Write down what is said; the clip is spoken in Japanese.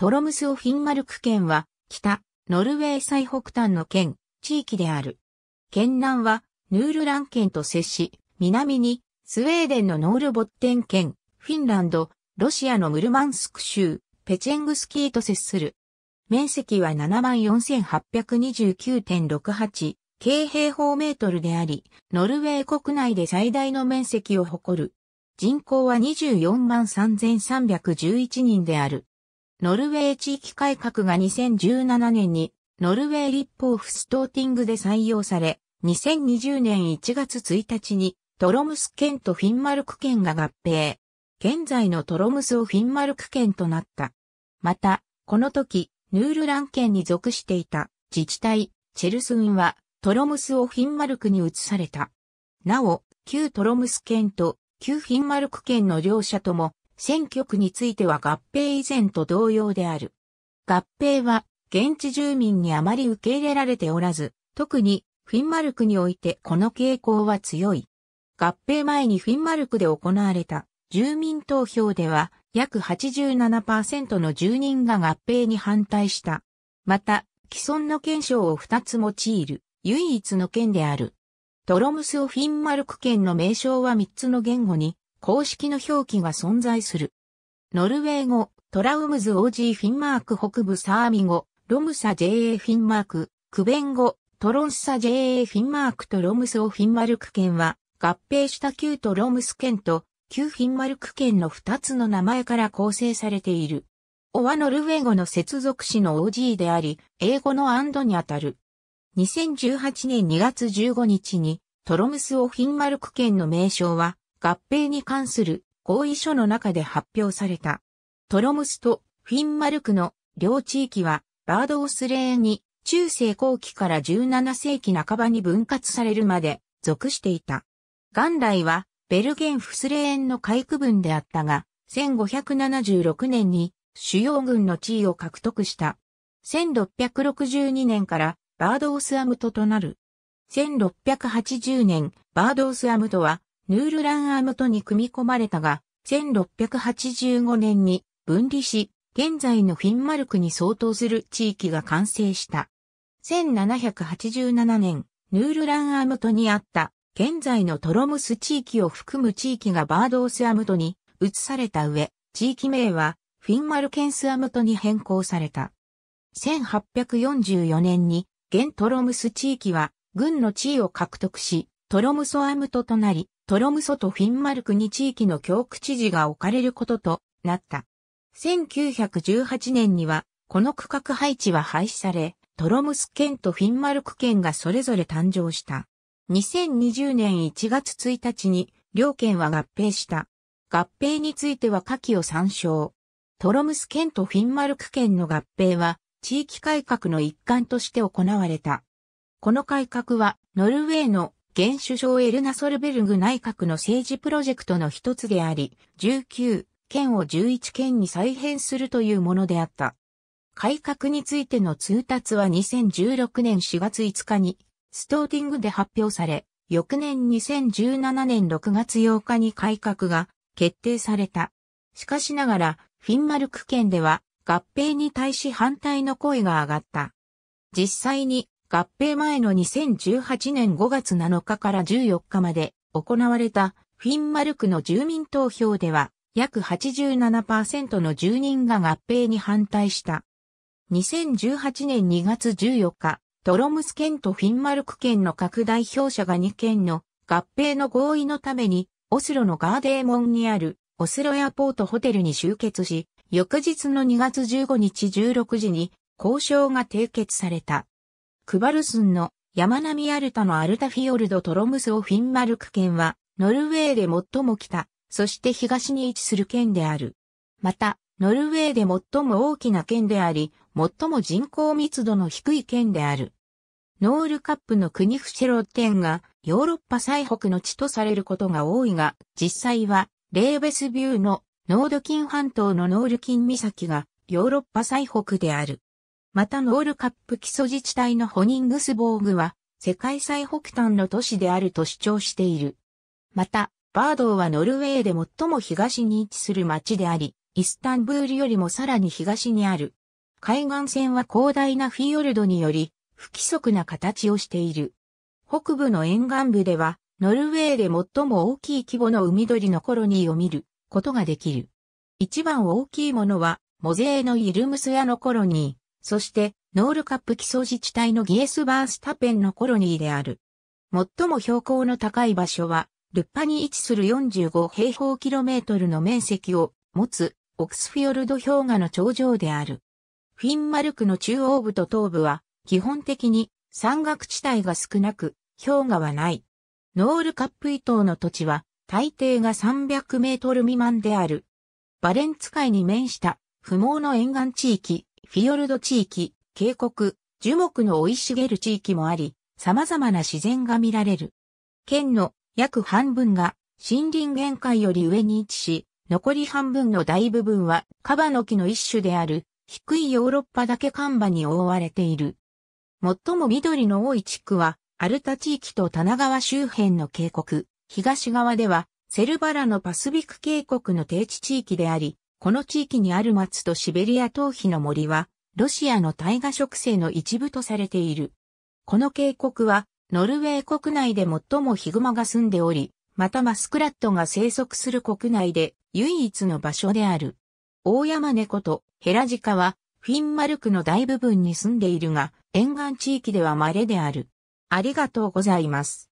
トロムスオフィンマルク県は、北、ノルウェー最北端の県、地域である。県南は、ヌールラン県と接し、南に、スウェーデンのノールボッテン県、フィンランド、ロシアのムルマンスク州、ペチェングスキーと接する。面積は74,829.68軽平方メートルであり、ノルウェー国内で最大の面積を誇る。人口は24万3311人である。ノルウェー地域改革が2017年にノルウェー立法府ストーティングで採用され、2020年1月1日にトロムス県とフィンマルク県が合併。現在のトロムスをフィンマルク県となった。また、この時、ヌールラン県に属していた自治体、チェルスンはトロムスをフィンマルクに移された。なお、旧トロムス県と旧フィンマルク県の両者とも選挙区については合併以前と同様である。合併は現地住民にあまり受け入れられておらず、特にフィンマルクにおいてこの傾向は強い。合併前にフィンマルクで行われた住民投票では約87%の住人が合併に反対した。また、既存の憲章を2つ用いる唯一の県である。トロムスをフィンマルク県の名称は3つの言語に公式の表記が存在する。ノルウェー語、トラウムズ OG フィンマーク北部サーミ語、ロムサ JA フィンマーク、クベン語、トロンサ JA フィンマークとロムスオフィンマルク県は、合併した旧とロムス県と旧フィンマルク県の2つの名前から構成されている。オはノルウェー語の接続詞の OG であり、英語のアンドにあたる。2018年2月15日に、トロムスオフィンマルク県の名称は、合併に関する合意書の中で発表された。トロムスとフィンマルクの両地域はバードオスレーンに中世後期から17世紀半ばに分割されるまで属していた。元来はベルゲンフスレーンの海区分であったが、1576年に主要軍の地位を獲得した。1662年からバードオスアムトとなる。1680年、バードオスアムトはヌールランアムトに組み込まれたが、1685年に分離し、現在のフィンマルクに相当する地域が完成した。1787年、ヌールランアムトにあった、現在のトロムス地域を含む地域がバードースアムトに移された上、地域名はフィンマルケンスアムトに変更された。1844年に、現トロムス地域は軍の地位を獲得し、トロムソアムトとなり、トロムソとフィンマルクに地域の教区知事が置かれることとなった。1918年には、この区画配置は廃止され、トロムス県とフィンマルク県がそれぞれ誕生した。2020年1月1日に、両県は合併した。合併については下記を参照。トロムス県とフィンマルク県の合併は、地域改革の一環として行われた。この改革は、ノルウェーの現首相エルナ・ソルベルグ内閣の政治プロジェクトの一つであり、19県を11県に再編するというものであった。改革についての通達は2016年4月5日にストーティングで発表され、翌年2017年6月8日に改革が決定された。しかしながら、フィンマルク県では合併に対し反対の声が上がった。実際に合併前の2018年5月7日から14日まで行われたフィンマルクの住民投票では約87%の住人が合併に反対した。2018年2月14日、トロムス県とフィンマルク県の拡大表者が2県の合併の合意のためにオスロのガーデーモンにあるオスロエアポートホテルに集結し、翌日の2月15日16時に交渉が締結された。クバルスンの山並アルタのアルタフィヨルドトロムスオフィンマルク県は、ノルウェーで最も北、そして東に位置する県である。また、ノルウェーで最も大きな県であり、最も人口密度の低い県である。ノールカップの国フシェロッテンがヨーロッパ最北の地とされることが多いが、実際はレーベスビューのノードキン半島のノールキン岬がヨーロッパ最北である。またノールカップ基礎自治体のホニングスボーグは、世界最北端の都市であると主張している。また、バードーはノルウェーで最も東に位置する町であり、イスタンブールよりもさらに東にある。海岸線は広大なフィヨルドにより、不規則な形をしている。北部の沿岸部では、ノルウェーで最も大きい規模の海鳥のコロニーを見ることができる。一番大きいものは、モゼーのイルムスヤのコロニー。そして、ノールカップ基礎自治体のギエスバースタペンのコロニーである。最も標高の高い場所は、ルッパに位置する45平方キロメートルの面積を持つオクスフィヨルド氷河の頂上である。フィンマルクの中央部と東部は基本的に山岳地帯が少なく氷河はない。ノールカップ伊東の土地は大抵が300メートル未満である。バレンツ海に面した不毛の沿岸地域、フィヨルド地域、渓谷、樹木の生い茂る地域もあり、様々な自然が見られる。県の約半分が森林限界より上に位置し、残り半分の大部分はカバノキの一種である低いヨーロッパだけカンバに覆われている。最も緑の多い地区はアルタ地域と棚川周辺の渓谷、東側ではセルバラのパスビク渓谷の低地地域であり、この地域にある松とシベリア頭皮の森は、ロシアの大河植生の一部とされている。この渓谷は、ノルウェー国内で最もヒグマが住んでおり、またマスクラットが生息する国内で唯一の場所である。大山猫とヘラジカはフィンマルクの大部分に住んでいるが、沿岸地域では稀である。ありがとうございます。